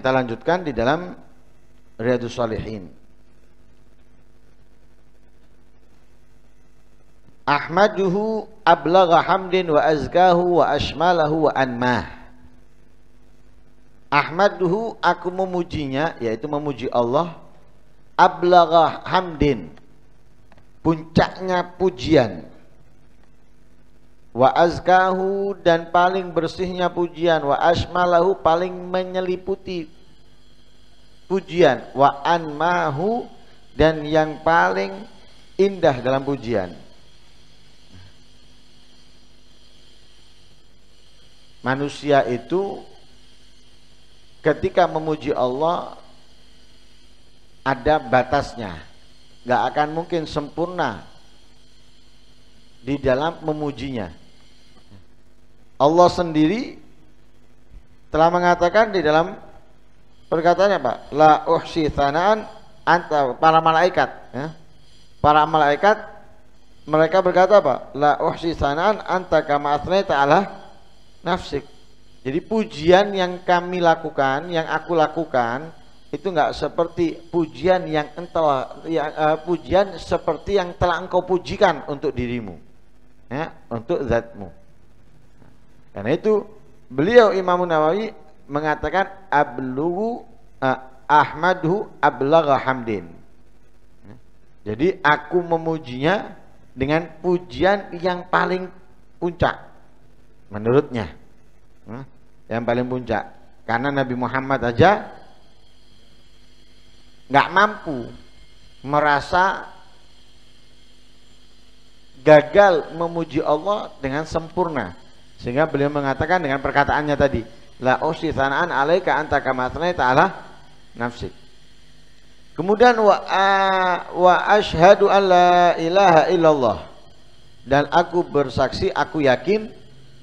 kita lanjutkan di dalam Riyadus Salihin. Ahmaduhu ablagha hamdin wa azkahu wa ashmalahu wa anmah. Ahmaduhu aku memujinya yaitu memuji Allah ablagha hamdin puncaknya pujian wa azkahu dan paling bersihnya pujian wa asmalahu paling menyeliputi pujian wa anmahu dan yang paling indah dalam pujian manusia itu ketika memuji Allah ada batasnya nggak akan mungkin sempurna di dalam memujinya. Allah sendiri telah mengatakan di dalam perkataannya Pak, la uhsi tsanaan anta para malaikat ya. Para malaikat mereka berkata apa? La uhsi tsanaan anta kama athnaita ala nafsik. Jadi pujian yang kami lakukan, yang aku lakukan itu enggak seperti pujian yang entah ya, uh, pujian seperti yang telah engkau pujikan untuk dirimu ya, untuk zatmu. Karena itu beliau Imam Nawawi mengatakan abluhu eh, ahmadhu ablagha hamdin. Ya. Jadi aku memujinya dengan pujian yang paling puncak menurutnya. Ya, yang paling puncak. Karena Nabi Muhammad aja nggak mampu merasa gagal memuji Allah dengan sempurna. Sehingga beliau mengatakan dengan perkataannya tadi, la usitanaan alaika anta kama ta'ala nafsik. Kemudian wa wa asyhadu alla ilaha illallah dan aku bersaksi aku yakin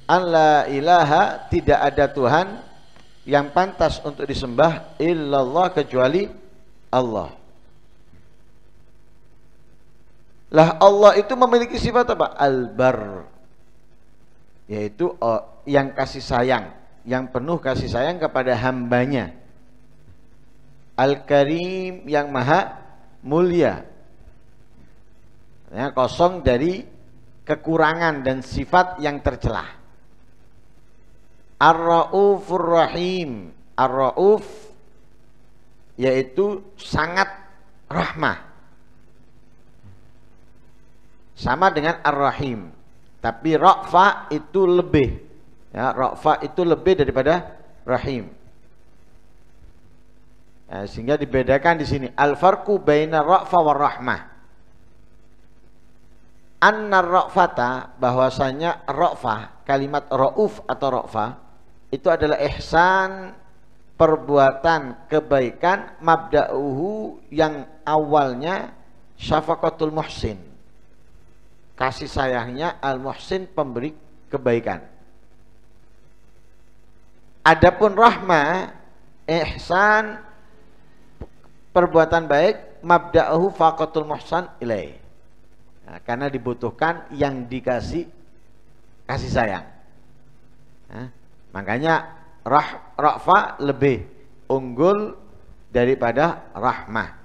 alla ilaha tidak ada Tuhan yang pantas untuk disembah illallah kecuali Allah. Lah Allah itu memiliki sifat apa? Albar. Yaitu oh, yang kasih sayang, yang penuh kasih sayang kepada hambanya. Al-Karim yang maha mulia. Ya, kosong dari kekurangan dan sifat yang tercelah. Ar-Raufur Rahim. Ar-Rauf yaitu sangat rahmah sama dengan ar-rahim tapi rafa itu lebih ya rafa itu lebih daripada rahim ya, sehingga dibedakan di sini al-farqu baina ra'fa war rahmah. Anna ra'fata bahwasanya ra'fah kalimat ra'uf atau ra'fa itu adalah ihsan perbuatan kebaikan mabda'uhu yang awalnya syafaqatul muhsin kasih sayangnya Al-Muhsin pemberi kebaikan. Adapun rahmah, ihsan, perbuatan baik, mabda'ahu faqatul muhsan ilai. Nah, karena dibutuhkan yang dikasih kasih sayang. Nah, makanya rah, lebih unggul daripada rahmah.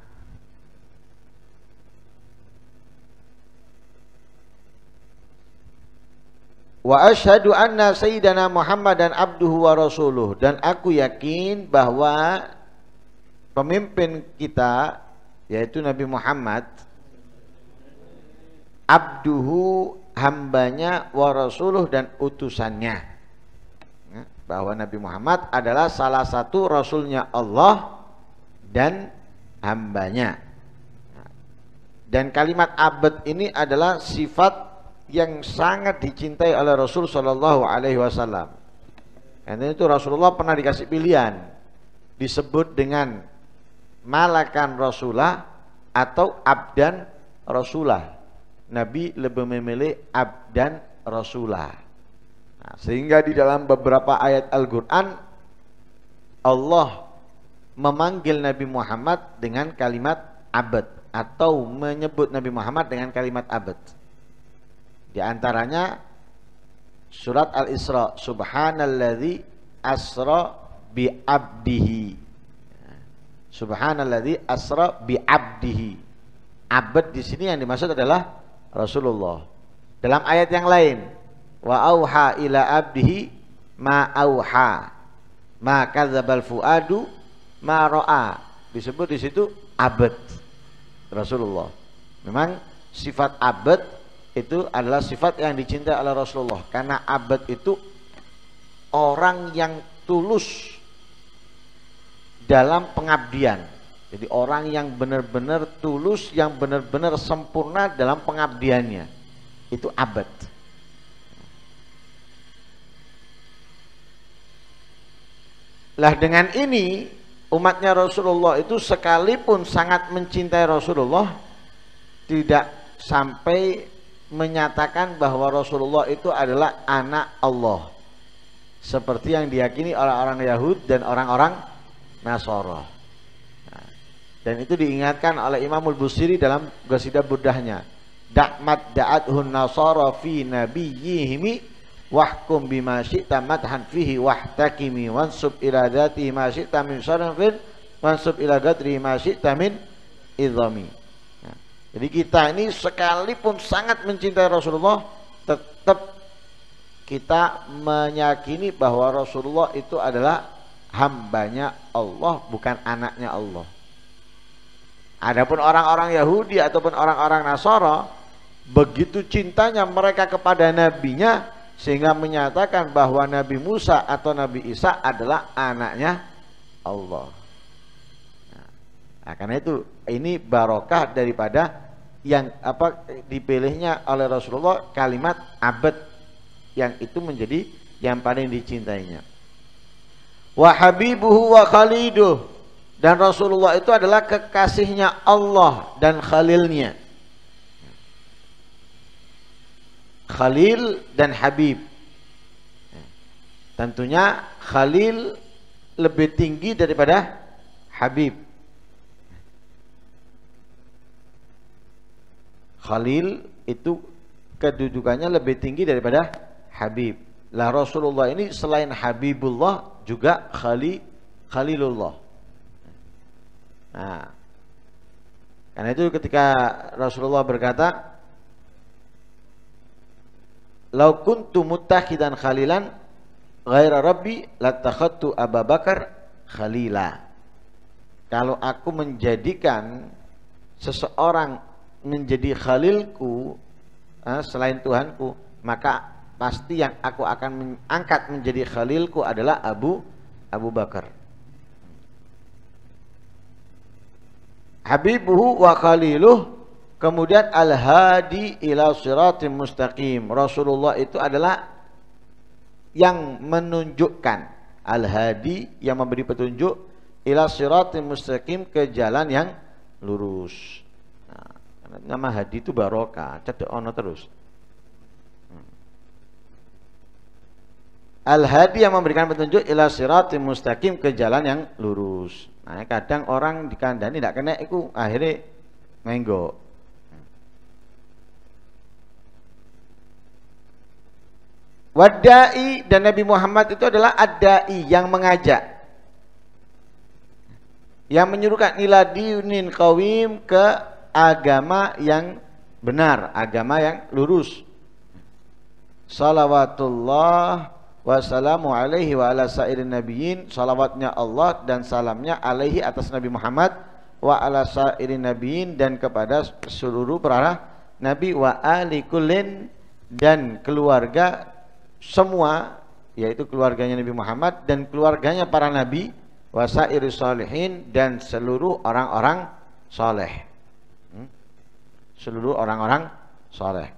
Wa ashadu anna sayyidana Muhammad dan abduhu wa rasuluh. Dan aku yakin bahwa pemimpin kita yaitu Nabi Muhammad abduhu hambanya wa rasuluh dan utusannya. Ya, bahwa Nabi Muhammad adalah salah satu rasulnya Allah dan hambanya. Dan kalimat abad ini adalah sifat yang sangat dicintai oleh Rasul Shallallahu Alaihi Wasallam. Dan itu Rasulullah pernah dikasih pilihan disebut dengan malakan rasulah atau abdan rasulah. Nabi lebih memilih abdan rasulah. Nah, sehingga di dalam beberapa ayat Al-Qur'an Allah memanggil Nabi Muhammad dengan kalimat abad atau menyebut Nabi Muhammad dengan kalimat abad. Di antaranya surat Al-Isra, subhanalladzi asra bi abdihi. Subhanalladzi asra bi abdihi. Abad di sini yang dimaksud adalah Rasulullah. Dalam ayat yang lain, wa auha ila abdihi ma auha. Ma kadzabal fuadu ma ra'a. Disebut di situ abad Rasulullah. Memang sifat abad itu adalah sifat yang dicintai oleh Rasulullah karena abad itu orang yang tulus dalam pengabdian jadi orang yang benar-benar tulus yang benar-benar sempurna dalam pengabdiannya itu abad lah dengan ini umatnya Rasulullah itu sekalipun sangat mencintai Rasulullah tidak sampai menyatakan bahwa Rasulullah itu adalah anak Allah seperti yang diyakini oleh orang Yahud dan orang-orang Nasoro nah, dan itu diingatkan oleh Imamul Busiri dalam Qasidah Budahnya Da'mat da'athun nasoro fi nabiyihimi wahkum bima syi'ta madhan fihi wahtakimi wansub ila dhati ma syi'ta min syarafin wansub ila gadri ma syi'ta min idhami jadi kita ini sekalipun sangat mencintai Rasulullah, tetap kita meyakini bahwa Rasulullah itu adalah hambanya Allah, bukan anaknya Allah. Adapun orang-orang Yahudi ataupun orang-orang Nasara, begitu cintanya mereka kepada nabinya sehingga menyatakan bahwa Nabi Musa atau Nabi Isa adalah anaknya Allah. Nah, karena itu ini barokah daripada yang apa dipilihnya oleh Rasulullah kalimat abad yang itu menjadi yang paling dicintainya wa habibuhu wa khaliduh dan Rasulullah itu adalah kekasihnya Allah dan khalilnya khalil dan habib tentunya khalil lebih tinggi daripada habib Khalil itu kedudukannya lebih tinggi daripada Habib. Lah Rasulullah ini selain Habibullah juga Khali Khalilullah. Nah, karena itu ketika Rasulullah berkata, "Lau kuntu muttakhidan khalilan ghaira rabbi latakhattu Abu Bakar khalila." Kalau aku menjadikan seseorang menjadi khalilku eh, selain Tuhanku maka pasti yang aku akan angkat menjadi khalilku adalah Abu Abu Bakar Habibuhu wa khaliluh kemudian al-hadi ila siratim mustaqim Rasulullah itu adalah yang menunjukkan al-hadi yang memberi petunjuk ila siratim mustaqim ke jalan yang lurus Nama hadi itu barokah, cedek ono terus. Hmm. Al-hadi yang memberikan petunjuk ila siratim mustaqim ke jalan yang lurus. Nah, kadang orang di dikandani tidak kena itu akhirnya menggo. Hmm. Wadai dan Nabi Muhammad itu adalah adai yang mengajak yang menyuruhkan nila diunin kawim ke agama yang benar, agama yang lurus. Salawatullah wassalamu alaihi wa ala sairin nabiyyin salawatnya Allah dan salamnya alaihi atas Nabi Muhammad wa ala sairin nabiyyin dan kepada seluruh para nabi wa ali kullin dan keluarga semua yaitu keluarganya Nabi Muhammad dan keluarganya para nabi wa sairis salihin dan seluruh orang-orang saleh seluruh orang-orang soleh.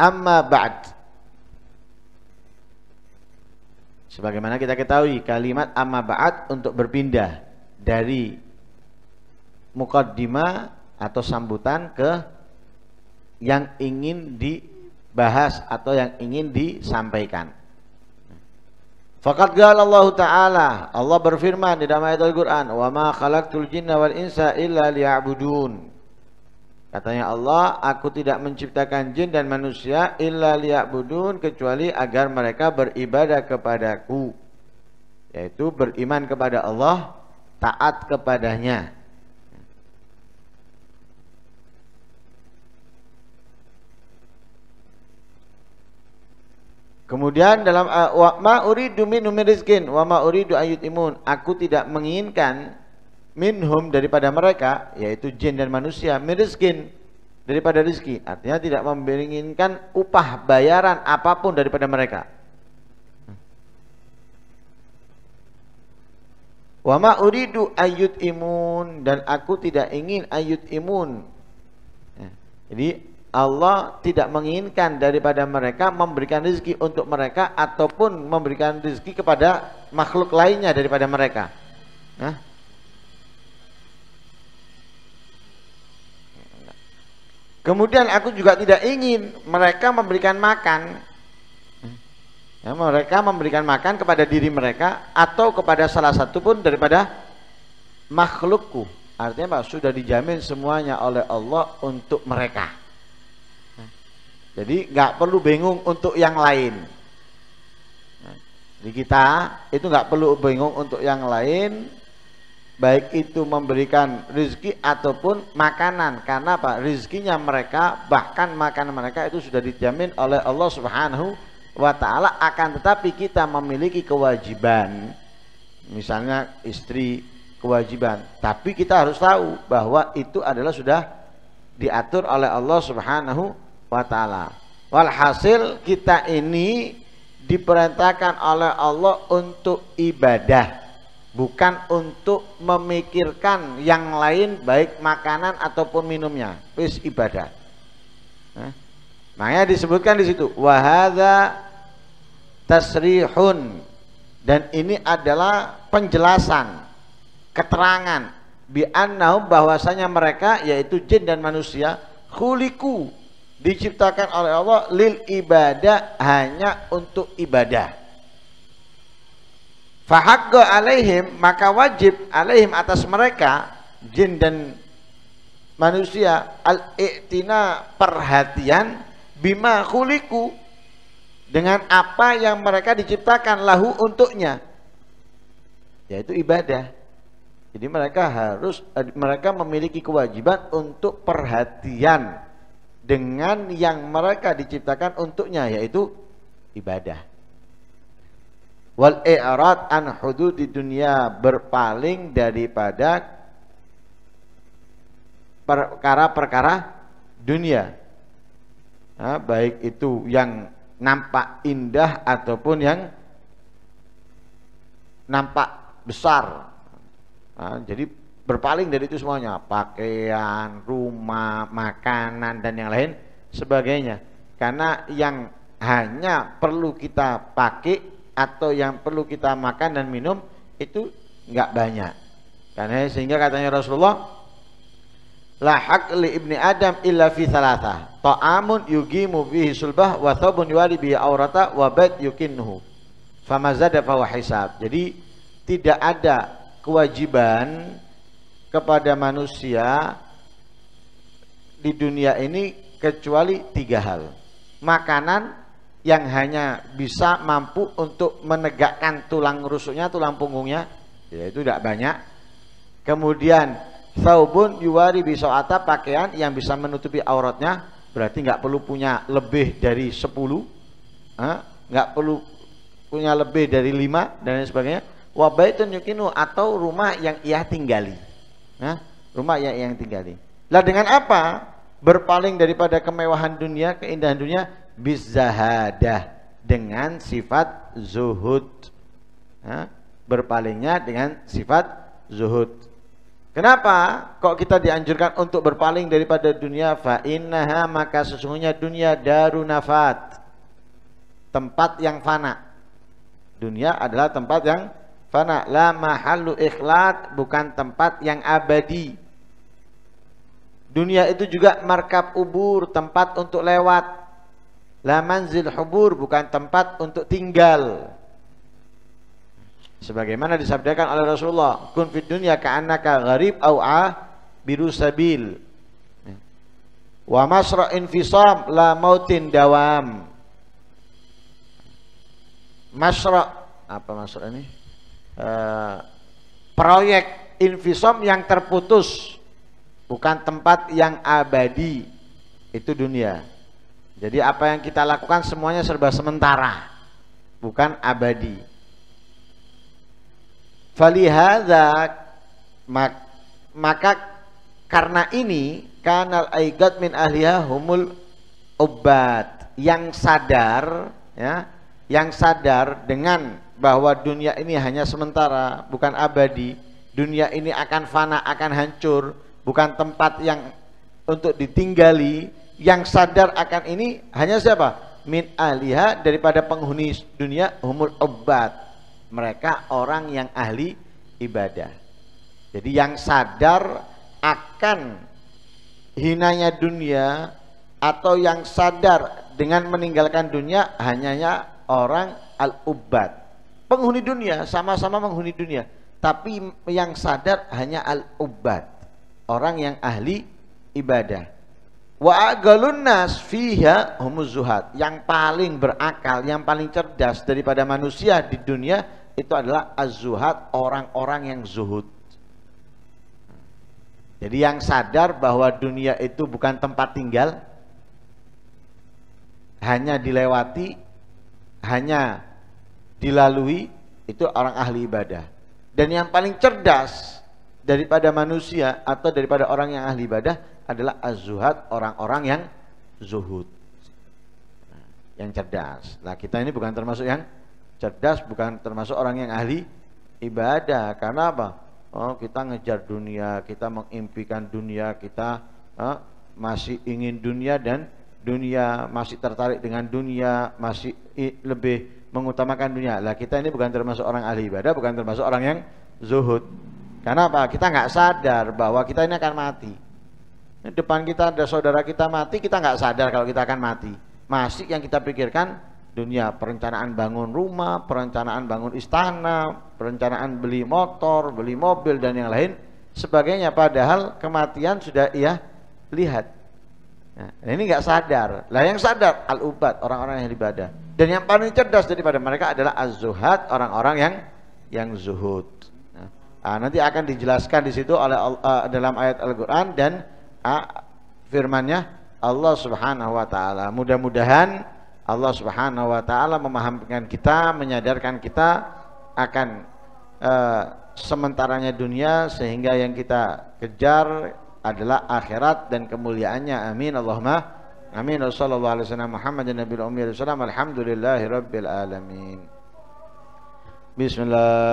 Amma ba'd. Sebagaimana kita ketahui kalimat amma ba'd untuk berpindah dari mukaddimah atau sambutan ke yang ingin dibahas atau yang ingin disampaikan. Fakat gal Allah Ta'ala, Allah berfirman di dalam ayat Al-Qur'an, "Wa ma khalaqtul jinna wal insa illa liya'budun." Katanya Allah, aku tidak menciptakan jin dan manusia illa liya'budun kecuali agar mereka beribadah kepadaku. Yaitu beriman kepada Allah, taat kepadanya. Kemudian dalam eh, wa ma uridu minum rizqin wa ma uridu ayutimun. Aku tidak menginginkan minhum daripada mereka yaitu jin dan manusia miriskin daripada rizki artinya tidak memberinginkan upah bayaran apapun daripada mereka wama uridu ayut imun dan aku tidak ingin ayut imun ya. jadi Allah tidak menginginkan daripada mereka memberikan rizki untuk mereka ataupun memberikan rizki kepada makhluk lainnya daripada mereka nah Kemudian aku juga tidak ingin mereka memberikan makan ya, mereka memberikan makan kepada diri mereka atau kepada salah satu pun daripada makhlukku artinya Pak sudah dijamin semuanya oleh Allah untuk mereka jadi nggak perlu bingung untuk yang lain di kita itu nggak perlu bingung untuk yang lain baik itu memberikan rizki ataupun makanan karena apa rizkinya mereka bahkan makanan mereka itu sudah dijamin oleh Allah subhanahu wa ta'ala akan tetapi kita memiliki kewajiban misalnya istri kewajiban tapi kita harus tahu bahwa itu adalah sudah diatur oleh Allah subhanahu wa ta'ala walhasil kita ini diperintahkan oleh Allah untuk ibadah bukan untuk memikirkan yang lain baik makanan ataupun minumnya wis ibadah nah, makanya disebutkan di situ wahada tasrihun dan ini adalah penjelasan keterangan bi'annahum bahwasanya mereka yaitu jin dan manusia khuliku diciptakan oleh Allah lil ibadah hanya untuk ibadah Fahakgo alaihim maka wajib alaihim atas mereka jin dan manusia al-iktina perhatian bima kuliku dengan apa yang mereka diciptakan lahu untuknya yaitu ibadah jadi mereka harus eh, mereka memiliki kewajiban untuk perhatian dengan yang mereka diciptakan untuknya yaitu ibadah wal i'rad an hudud di dunia berpaling daripada perkara-perkara dunia nah, baik itu yang nampak indah ataupun yang nampak besar nah, jadi berpaling dari itu semuanya pakaian rumah makanan dan yang lain sebagainya karena yang hanya perlu kita pakai atau yang perlu kita makan dan minum itu nggak banyak. Karena sehingga katanya Rasulullah la haq li ibni adam illa fi thalatha ta'amun yugimu bihi sulbah wa thobun yuwali bihi aurata wa bait yukinnuhu famazada fa hisab. Jadi tidak ada kewajiban kepada manusia di dunia ini kecuali tiga hal makanan yang hanya bisa mampu untuk menegakkan tulang rusuknya, tulang punggungnya, ya itu tidak banyak. Kemudian saubun yuwari bisoata pakaian yang bisa menutupi auratnya, berarti nggak perlu punya lebih dari 10 nggak perlu punya lebih dari lima dan lain sebagainya. Wabaitun yukinu atau rumah yang ia tinggali, nah, rumah yang ia tinggali. Lah dengan apa berpaling daripada kemewahan dunia, keindahan dunia bizahadah dengan sifat zuhud. Ya, berpalingnya dengan sifat zuhud. Kenapa kok kita dianjurkan untuk berpaling daripada dunia? Fa maka sesungguhnya dunia darunafat. Tempat yang fana. Dunia adalah tempat yang fana. La mahallu ikhlat bukan tempat yang abadi. Dunia itu juga markab ubur, tempat untuk lewat. La manzil hubur bukan tempat untuk tinggal. Sebagaimana disabdakan oleh Rasulullah, kun fid dunya ka'annaka gharib au a ah biru sabil. Wa masra infisam la mautin dawam. Masra apa masra ini? Uh, proyek infisam yang terputus bukan tempat yang abadi itu dunia jadi apa yang kita lakukan semuanya serba sementara, bukan abadi. Falihada mak, maka karena ini kanal aigat min ahliya humul obat yang sadar ya, yang sadar dengan bahwa dunia ini hanya sementara, bukan abadi. Dunia ini akan fana, akan hancur, bukan tempat yang untuk ditinggali, yang sadar akan ini hanya siapa? Min ahliha daripada penghuni dunia humul obat. Mereka orang yang ahli ibadah. Jadi yang sadar akan hinanya dunia atau yang sadar dengan meninggalkan dunia hanyanya orang al-ubat. Penghuni dunia sama-sama menghuni dunia, tapi yang sadar hanya al-ubat, orang yang ahli ibadah. Wa agalun nas fiha humuz Yang paling berakal, yang paling cerdas daripada manusia di dunia itu adalah az orang-orang yang zuhud. Jadi yang sadar bahwa dunia itu bukan tempat tinggal, hanya dilewati, hanya dilalui, itu orang ahli ibadah. Dan yang paling cerdas daripada manusia atau daripada orang yang ahli ibadah adalah azuhat orang-orang yang zuhud. Nah, yang cerdas. Nah, kita ini bukan termasuk yang cerdas, bukan termasuk orang yang ahli ibadah. Karena apa? Oh, kita ngejar dunia, kita mengimpikan dunia, kita eh, masih ingin dunia dan dunia, masih tertarik dengan dunia, masih lebih mengutamakan dunia. Lah kita ini bukan termasuk orang ahli ibadah, bukan termasuk orang yang zuhud. Karena apa? Kita nggak sadar bahwa kita ini akan mati depan kita ada saudara kita mati, kita nggak sadar kalau kita akan mati. Masih yang kita pikirkan dunia, perencanaan bangun rumah, perencanaan bangun istana, perencanaan beli motor, beli mobil dan yang lain sebagainya. Padahal kematian sudah ia lihat. Nah, ini nggak sadar. Lah yang sadar al ubat orang-orang yang ibadah. Dan yang paling cerdas daripada mereka adalah az-zuhad, orang-orang yang yang zuhud. Nah, nanti akan dijelaskan di situ oleh uh, dalam ayat Al-Qur'an dan firmannya Allah Subhanahu wa taala. Mudah-mudahan Allah Subhanahu wa taala memahamkan kita, menyadarkan kita akan uh, sementaranya dunia sehingga yang kita kejar adalah akhirat dan kemuliaannya. Amin Allahumma amin. Sallallahu alaihi wasallam Bismillah